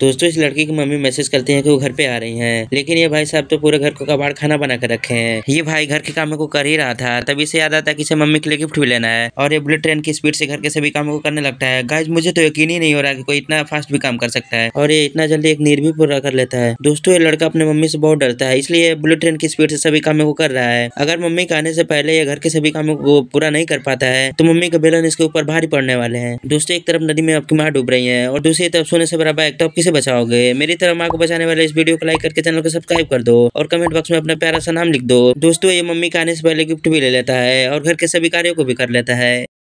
दोस्तों इस लड़की की मम्मी मैसेज करते हैं कि वो घर पे आ रही हैं लेकिन ये भाई साहब तो पूरे घर को कबाड़ खाना बना कर रखे हैं ये भाई घर के कामों को कर ही रहा था तभी से याद आता है कि इसे मम्मी के लिए गिफ्ट भी लेना है और ये बुलेट ट्रेन की स्पीड से घर के सभी कामों को करने लगता है गाइज मुझे तो यकीन ही नहीं हो रहा कि कोई इतना फास्ट भी काम कर सकता है और ये इतना जल्दी एक नीर भी पूरा कर लेता है दोस्तों ये लड़का अपने मम्मी से बहुत डरता है इसलिए बुलेट ट्रेन की स्पीड से सभी कामों को कर रहा है अगर मम्मी के आने से पहले ये घर के सभी कामों को पूरा नहीं कर पाता है तो मम्मी के बेलन इसके ऊपर भारी पड़ने वाले हैं दोस्तों एक तरफ नदी में आपकी माँ डूब रही है और दूसरी तरफ सोने से बराबर एक तो किसी कैसे बचाओगे मेरी तरह माँ को बचाने वाले इस वीडियो को लाइक करके चैनल को सब्सक्राइब कर दो और कमेंट बॉक्स में अपना प्यारा सा नाम लिख दो दोस्तों ये मम्मी का आने से पहले गिफ्ट भी ले लेता है और घर के सभी कार्यो को भी कर लेता है